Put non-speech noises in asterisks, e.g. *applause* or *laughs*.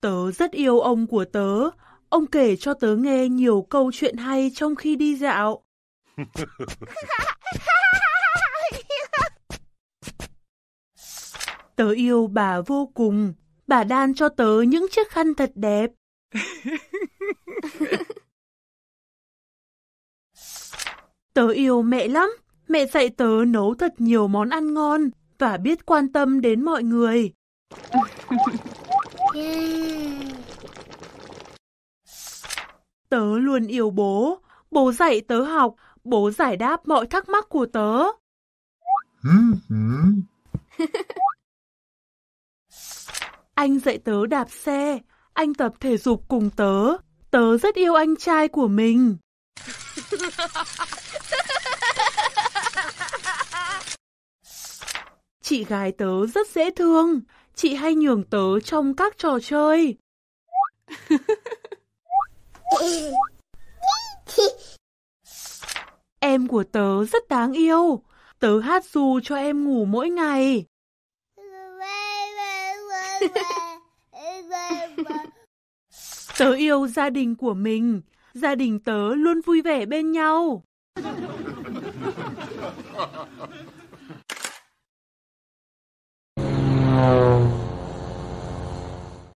Tớ rất yêu ông của tớ, ông kể cho tớ nghe nhiều câu chuyện hay trong khi đi dạo. *laughs* tớ yêu bà vô cùng, bà đan cho tớ những chiếc khăn thật đẹp. *laughs* tớ yêu mẹ lắm, mẹ dạy tớ nấu thật nhiều món ăn ngon và biết quan tâm đến mọi người. *laughs* Tớ luôn yêu bố, bố dạy tớ học, bố giải đáp mọi thắc mắc của tớ. *laughs* anh dạy tớ đạp xe, anh tập thể dục cùng tớ, tớ rất yêu anh trai của mình. *laughs* Chị gái tớ rất dễ thương, chị hay nhường tớ trong các trò chơi. em của tớ rất đáng yêu, tớ hát ru cho em ngủ mỗi ngày. tớ yêu gia đình của mình, gia đình tớ luôn vui vẻ bên nhau.